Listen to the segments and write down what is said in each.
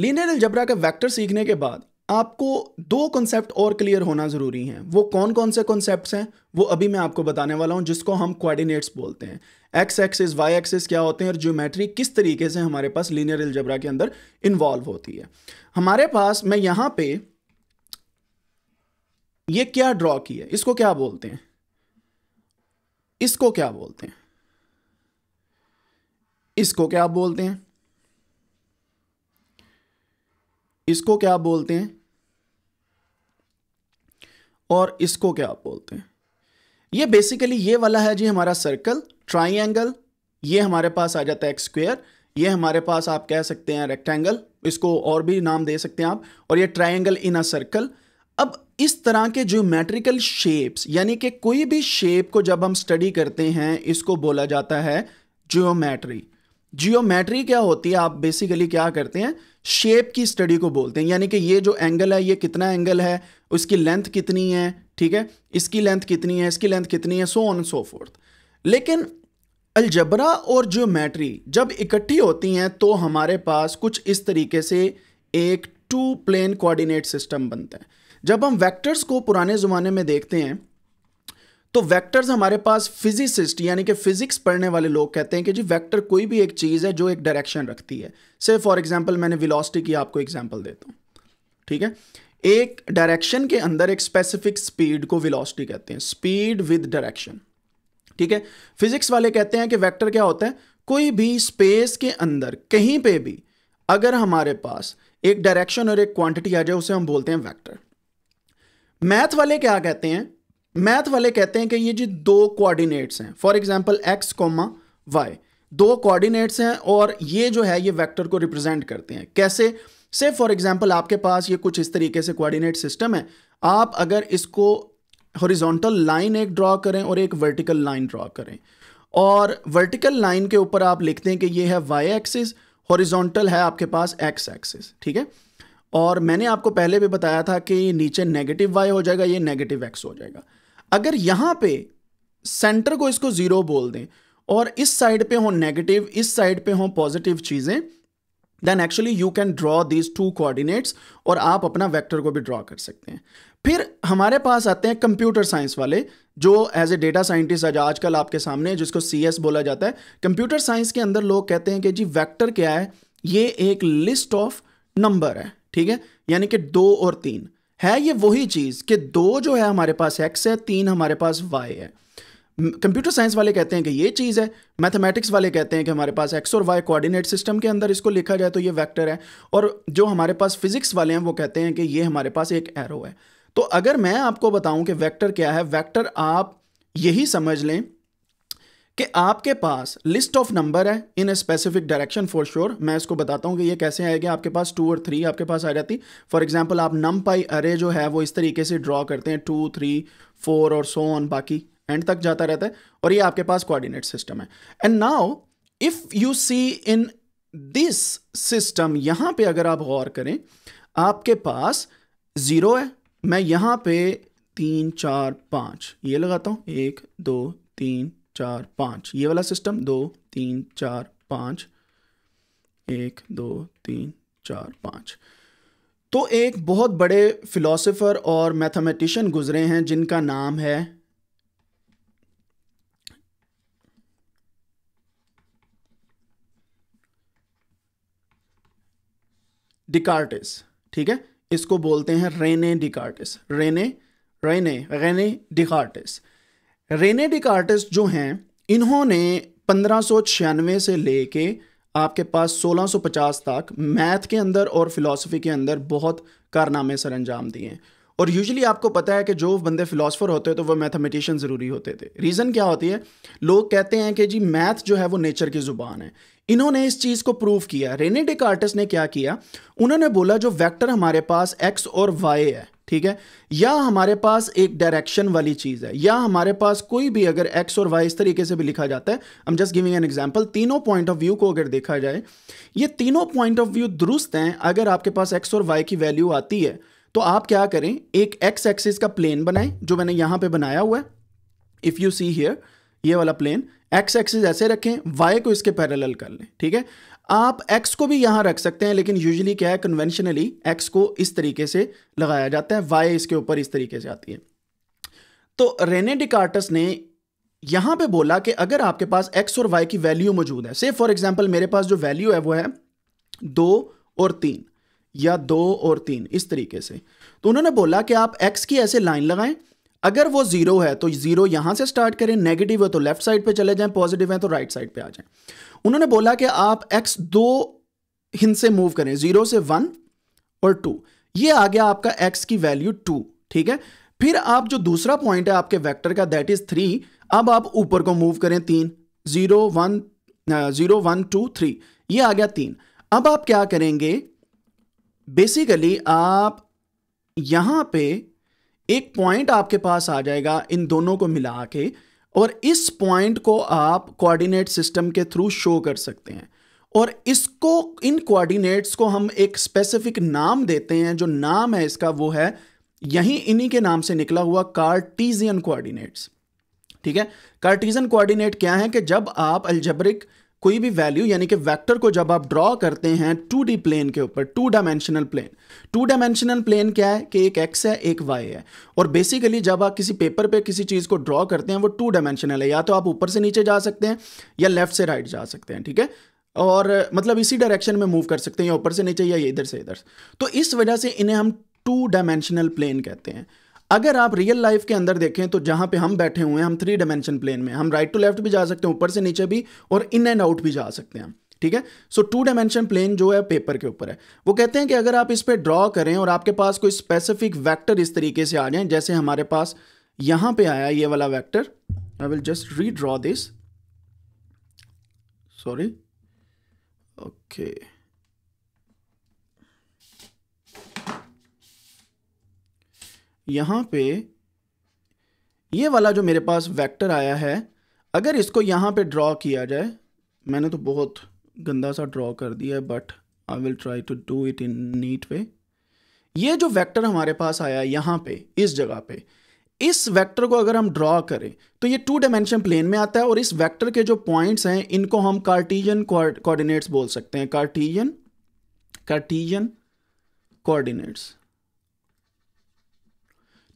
Linear algebra का vector सीखने के बाद आपको दो कॉन्सेप्ट और क्लियर होना ज़रूरी हैं वो कौन कौन से कॉन्सेप्ट हैं वो अभी मैं आपको बताने वाला हूँ जिसको हम कोऑर्डिनेट्स बोलते हैं एक्स एक्सिस वाई एक्सिस क्या होते हैं और ज्योमेट्री किस तरीके से हमारे पास लीनियर अलजबरा के अंदर इन्वॉल्व होती है हमारे पास मैं यहाँ पे ये क्या ड्रॉ की है इसको क्या बोलते हैं इसको क्या बोलते हैं इसको क्या बोलते हैं इसको क्या आप बोलते हैं और इसको क्या आप बोलते हैं ये बेसिकली ये वाला है जी हमारा सर्कल ट्राइंगल ये हमारे पास आ जाता है एक्स स्क्वेयर ये हमारे पास आप कह सकते हैं रेक्टेंगल इसको और भी नाम दे सकते हैं आप और ये ट्राइंगल इन अ सर्कल अब इस तरह के ज्योमेट्रिकल शेप्स यानी कि कोई भी शेप को जब हम स्टडी करते हैं इसको बोला जाता है ज्योमेट्री जियोमेट्री क्या होती है आप बेसिकली क्या करते हैं शेप की स्टडी को बोलते हैं यानी कि ये जो एंगल है ये कितना एंगल है उसकी लेंथ कितनी है ठीक है इसकी लेंथ कितनी है इसकी लेंथ कितनी है सो ऑन सो फोर्थ लेकिन अलजबरा और जियोमेट्री जब इकट्ठी होती हैं तो हमारे पास कुछ इस तरीके से एक टू प्लेन कोऑर्डिनेट सिस्टम बनता है जब हम वेक्टर्स को पुराने ज़माने में देखते हैं तो वेक्टर्स हमारे पास फिजिसिस्ट यानी कि फिजिक्स पढ़ने वाले लोग कहते हैं कि जी वेक्टर कोई भी एक चीज़ है जो एक डायरेक्शन रखती है से फॉर एग्जांपल मैंने वेलोसिटी की आपको एग्जांपल देता हूँ ठीक है एक डायरेक्शन के अंदर एक स्पेसिफिक स्पीड को वेलोसिटी कहते हैं स्पीड विद डायरेक्शन ठीक है फिजिक्स वाले कहते हैं कि वैक्टर क्या होता है कोई भी स्पेस के अंदर कहीं पे भी अगर हमारे पास एक डायरेक्शन और एक क्वांटिटी आ जाए उसे हम बोलते हैं वेक्टर मैथ वाले क्या कहते हैं मैथ वाले कहते हैं कि ये जी दो कोऑर्डिनेट्स हैं for example x comma y दो कोऑर्डिनेट्स हैं और ये जो है ये वेक्टर को रिप्रेजेंट करते हैं कैसे से फॉर एग्जांपल आपके पास ये कुछ इस तरीके से कोऑर्डिनेट सिस्टम है आप अगर इसको हॉरिजॉन्टल लाइन एक ड्रॉ करें और एक वर्टिकल लाइन ड्रॉ करें और वर्टिकल लाइन के ऊपर आप लिखते हैं कि ये है वाई एक्सिस हॉरिजॉन्टल है आपके पास एक्स एक्सिस ठीक है और मैंने आपको पहले भी बताया था कि नीचे नेगेटिव वाई हो जाएगा ये नेगेटिव एक्स हो जाएगा अगर यहाँ पे सेंटर को इसको ज़ीरो बोल दें और इस साइड पे हो नेगेटिव इस साइड पे हो पॉजिटिव चीज़ें then actually you can draw these two coordinates और आप अपना वेक्टर को भी ड्रॉ कर सकते हैं फिर हमारे पास आते हैं कंप्यूटर साइंस वाले जो एज ए डेटा साइंटिस्ट आज आजकल आपके सामने जिसको सी बोला जाता है कंप्यूटर साइंस के अंदर लोग कहते हैं कि जी वैक्टर क्या है ये एक लिस्ट ऑफ नंबर है ठीक है यानी कि दो और तीन है ये वही चीज़ कि दो जो है हमारे पास एक्स है तीन हमारे पास वाई है कंप्यूटर साइंस वाले कहते हैं कि ये चीज़ है मैथमेटिक्स वाले कहते हैं कि हमारे पास एक्स और वाई कोऑर्डिनेट सिस्टम के अंदर इसको लिखा जाए तो ये वेक्टर है और जो हमारे पास फिजिक्स वाले हैं वो कहते हैं कि ये हमारे पास एक एरो है तो अगर मैं आपको बताऊं कि वेक्टर क्या है वेक्टर आप यही समझ लें कि आपके पास लिस्ट ऑफ नंबर है in a specific direction for sure मैं इसको बताता हूँ कि ये कैसे आएगा आपके पास टू और थ्री आपके पास आ जाती फॉर एग्जाम्पल आप नम पाई अरे जो है वो इस तरीके से ड्रॉ करते हैं टू थ्री फोर और सो ऑन बाकी एंड तक जाता रहता है और ये आपके पास कोऑर्डिनेट सिस्टम है and now if you see in this system यहाँ पे अगर आप गौर करें आपके पास ज़ीरो है मैं यहाँ पे तीन चार पाँच ये लगाता हूँ एक दो तीन चार पाँच ये वाला सिस्टम दो तीन चार पाँच एक दो तीन चार पाँच तो एक बहुत बड़े फिलोसोफर और मैथमेटिशियन गुजरे हैं जिनका नाम है डिकार्टिस ठीक है इसको बोलते हैं Rene Descartes Rene Rene Rene Descartes Rene Descartes जो हैं इन्होंने पंद्रह से लेके आपके पास 1650 तक मैथ के अंदर और फिलॉसफी के अंदर बहुत कारनामे सर अंजाम दिए और यूजुअली आपको पता है कि जो बंदे फिलासफ़र होते हैं तो वो मैथमेटिशियन ज़रूरी होते थे रीज़न क्या होती है लोग कहते हैं कि जी मैथ जो है वो नेचर की ज़ुबान है इन्होंने इस चीज़ को प्रूव किया रेनेडिक आर्टिस्ट ने क्या किया उन्होंने बोला जो वैक्टर हमारे पास एक्स और वाई है ठीक है या हमारे पास एक डायरेक्शन वाली चीज़ है या हमारे पास कोई भी अगर एक्स और वाई इस तरीके से भी लिखा जाता है am just giving an example तीनों पॉइंट ऑफ व्यू को अगर देखा जाए ये तीनों पॉइंट ऑफ व्यू दुरुस्त हैं अगर आपके पास एक्स और वाई की वैल्यू आती है तो आप क्या करें एक एक्स एक्सिस का प्लेन बनाए जो मैंने यहां पर बनाया हुआ है इफ़ यू सी हियर ये वाला प्लेन एक्स एक्सिस ऐसे रखें वाई को इसके पैरेलल कर लें ठीक है आप एक्स को भी यहां रख सकते हैं लेकिन यूजली क्या है कन्वेंशनली एक्स को इस तरीके से लगाया जाता है वाई इसके ऊपर इस तरीके से आती है तो रेने डिकार्टस ने यहां पे बोला कि अगर आपके पास एक्स और वाई की वैल्यू मौजूद है से फॉर एग्जाम्पल मेरे पास जो वैल्यू है वो है दो और तीन या दो और तीन इस तरीके से तो उन्होंने बोला कि आप एक्स की ऐसे लाइन लगाएं अगर वो जीरो है तो जीरो यहां से स्टार्ट करें नेगेटिव है तो लेफ्ट साइड पे चले जाएं पॉजिटिव है तो राइट साइड पे आ जाएं उन्होंने बोला कि आप एक्स दो हिंसे मूव करें जीरो से वन और टू ये आ गया आपका एक्स की वैल्यू टू ठीक है फिर आप जो दूसरा पॉइंट है आपके वेक्टर का दैट इज थ्री अब आप ऊपर को मूव करें तीन zero one zero one two three ये आ गया तीन अब आप क्या करेंगे बेसिकली आप यहां पे एक पॉइंट आपके पास आ जाएगा इन दोनों को मिला के और इस पॉइंट को आप कोऑर्डिनेट सिस्टम के थ्रू शो कर सकते हैं और इसको इन कोऑर्डिनेट्स को हम एक स्पेसिफिक नाम देते हैं जो नाम है इसका वो है यहीं इन्हीं के नाम से निकला हुआ कार्टीजियन कोऑर्डिनेट्स ठीक है कार्टीजन कोऑर्डिनेट क्या है कि जब आप अल्जब्रिक कोई भी वैल्यू यानी कि वेक्टर को जब आप ड्रॉ करते हैं टू डी प्लेन के ऊपर two dimensional plane two dimensional plane क्या है कि एक एक्स है एक वाई है और बेसिकली जब आप किसी पेपर पे किसी चीज़ को ड्रॉ करते हैं वो टू डायमेंशनल है या तो आप ऊपर से नीचे जा सकते हैं या लेफ्ट से राइट जा सकते हैं ठीक है और मतलब इसी डायरेक्शन में मूव कर सकते हैं या ऊपर से नीचे या इधर से इधर तो इस वजह से इन्हें हम टू डायमेंशनल प्लेन कहते हैं अगर आप रियल लाइफ के अंदर देखें तो जहां पे हम बैठे हुए हैं हम थ्री डायमेंशन प्लेन में हम राइट टू लेफ्ट भी जा सकते हैं ऊपर से नीचे भी और इन एंड आउट भी जा सकते हैं ठीक है सो टू डायमेंशन प्लेन जो है पेपर के ऊपर है वो कहते हैं कि अगर आप इस पर ड्रॉ करें और आपके पास कोई स्पेसिफिक वैक्टर इस तरीके से आ जाए जैसे हमारे पास यहां पर आया ये वाला vector I will just redraw this sorry okay okay. यहाँ पे ये वाला जो मेरे पास वेक्टर आया है अगर इसको यहाँ पे ड्रॉ किया जाए मैंने तो बहुत गंदा सा ड्रॉ कर दिया है but I will try to do it in neat way ये जो वेक्टर हमारे पास आया है यहाँ पे इस जगह पे इस वेक्टर को अगर हम ड्रॉ करें तो ये टू डायमेंशन प्लेन में आता है और इस वेक्टर के जो पॉइंट्स हैं इनको हम कार्टीजन कोऑर्डिनेट्स बोल सकते हैं कार्टीजन कार्टीजन कोऑर्डिनेट्स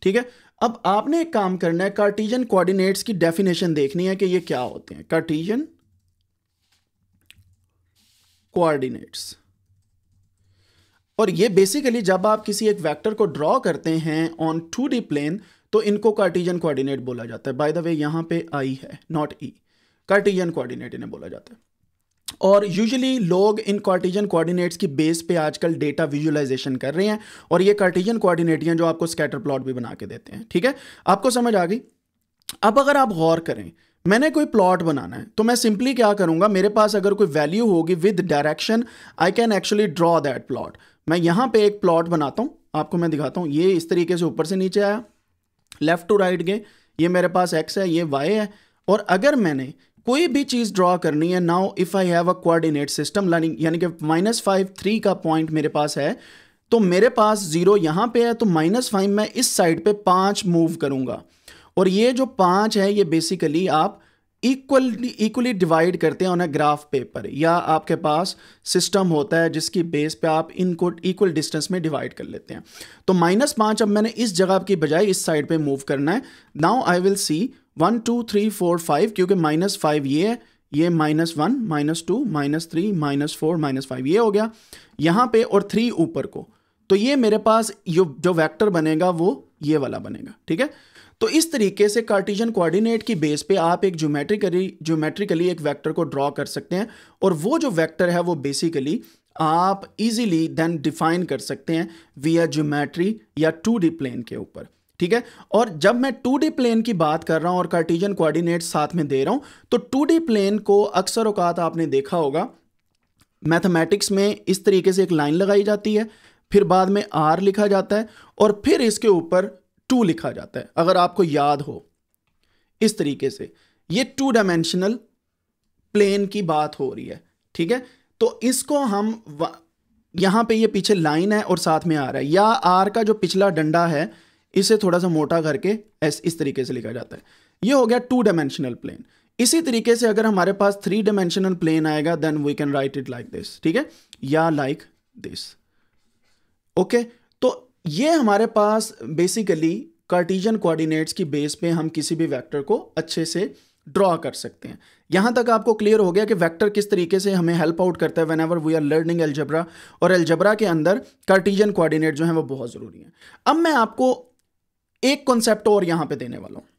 ठीक है अब आपने एक काम करना है कार्टीजन कोऑर्डिनेट्स की डेफिनेशन देखनी है कि ये क्या होते हैं कार्टीजन कोऑर्डिनेट्स और ये बेसिकली जब आप किसी एक वेक्टर को ड्रॉ करते हैं ऑन टू डी प्लेन तो इनको कार्टीजन कोऑर्डिनेट बोला जाता है बाय द वे यहां पे आई है नॉट ई कार्टीजन कोऑर्डिनेट इन्हें बोला जाता है और यूजुअली लोग इन कार्टिजन कोऑर्डिनेट्स की बेस पे आजकल डेटा विजुअलाइजेशन कर रहे हैं और ये कार्टिजन कोऑर्डिनेट हैं जो आपको स्कैटर प्लॉट भी बना के देते हैं ठीक है आपको समझ आ गई अब अगर आप गौर करें मैंने कोई प्लॉट बनाना है तो मैं सिंपली क्या करूंगा मेरे पास अगर कोई वैल्यू होगी with direction I can actually draw that plot मैं यहां पे एक प्लॉट बनाता हूं आपको मैं दिखाता हूं ये इस तरीके से ऊपर से नीचे आया लेफ्ट टू राइट गए ये मेरे पास एक्स है ये वाई है और अगर मैंने कोई भी चीज़ ड्रॉ करनी है now if I have a coordinate system learning यानी कि माइनस फाइव थ्री का पॉइंट मेरे पास है तो मेरे पास ज़ीरो यहाँ पे है तो माइनस फाइव मैं इस साइड पे पाँच मूव करूँगा और ये जो पाँच है ये बेसिकली आप इक्वल इक्वली डिवाइड करते हैं उन्हें ग्राफ पेपर या आपके पास सिस्टम होता है जिसकी बेस पे आप इनको इक्वल डिस्टेंस में डिवाइड कर लेते हैं तो माइनस पाँच अब मैंने इस जगह की बजाय इस साइड पे मूव करना है now I will see one two three four five क्योंकि माइनस फाइव ये है ये minus one minus two minus three minus four minus five ये हो गया यहाँ पे और थ्री ऊपर को तो ये मेरे पास जो वेक्टर बनेगा वो ये वाला बनेगा ठीक है तो इस तरीके से कार्टिजन कोऑर्डिनेट की बेस पे आप एक ज्योमेट्रिकली ज्योमेट्रिकली एक वेक्टर को ड्रॉ कर सकते हैं और वो जो वेक्टर है वो बेसिकली आप इजीली देन डिफाइन कर सकते हैं वी ज्योमेट्री या टू डी प्लेन के ऊपर ठीक है और जब मैं टू डी प्लेन की बात कर रहा हूँ और कार्टिजन कोऑर्डिनेट साथ में दे रहा हूँ तो टू डी प्लेन को अक्सर अवकात आपने देखा होगा मैथमेटिक्स में इस तरीके से एक लाइन लगाई जाती है फिर बाद में आर लिखा जाता है और फिर इसके ऊपर टू लिखा जाता है अगर आपको याद हो इस तरीके से ये टू डायमेंशनल प्लेन की बात हो रही है ठीक है तो इसको हम यहाँ पे ये पीछे लाइन है और साथ में आर है या आर का जो पिछला डंडा है इसे थोड़ा सा मोटा करके एस इस तरीके से लिखा जाता है ये हो गया टू डायमेंशनल प्लेन इसी तरीके से अगर हमारे पास थ्री डायमेंशनल प्लेन आएगा then we can write it like this ठीक है या लाइक दिस ओके तो ये हमारे पास बेसिकली कार्टिजन कोऑर्डिनेट्स की बेस पे हम किसी भी वेक्टर को अच्छे से ड्रॉ कर सकते हैं यहां तक आपको क्लियर हो गया कि वेक्टर किस तरीके से हमें हेल्प आउट करता है whenever we are learning algebra और एल्जबरा के अंदर कार्टिजन कोऑर्डिनेट जो है वो बहुत ज़रूरी है अब मैं आपको एक कॉन्सेप्ट और यहां पे देने वाला हूं